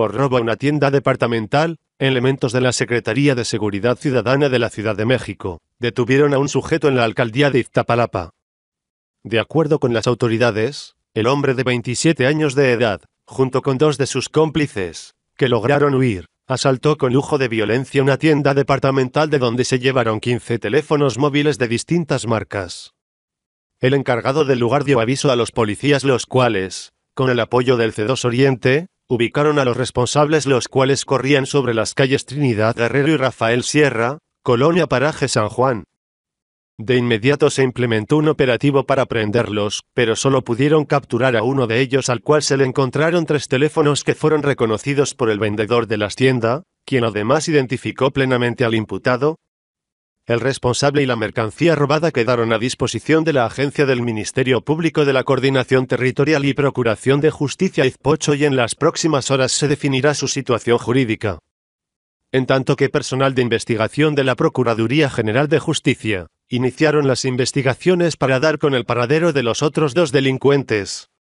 por robo a una tienda departamental, elementos de la Secretaría de Seguridad Ciudadana de la Ciudad de México detuvieron a un sujeto en la alcaldía de Iztapalapa. De acuerdo con las autoridades, el hombre de 27 años de edad, junto con dos de sus cómplices, que lograron huir, asaltó con lujo de violencia una tienda departamental de donde se llevaron 15 teléfonos móviles de distintas marcas. El encargado del lugar dio aviso a los policías los cuales, con el apoyo del C2 Oriente, ubicaron a los responsables los cuales corrían sobre las calles Trinidad Guerrero y Rafael Sierra, Colonia Paraje San Juan. De inmediato se implementó un operativo para prenderlos, pero solo pudieron capturar a uno de ellos al cual se le encontraron tres teléfonos que fueron reconocidos por el vendedor de la hacienda, quien además identificó plenamente al imputado, el responsable y la mercancía robada quedaron a disposición de la agencia del Ministerio Público de la Coordinación Territorial y Procuración de Justicia Izpocho y en las próximas horas se definirá su situación jurídica. En tanto que personal de investigación de la Procuraduría General de Justicia, iniciaron las investigaciones para dar con el paradero de los otros dos delincuentes.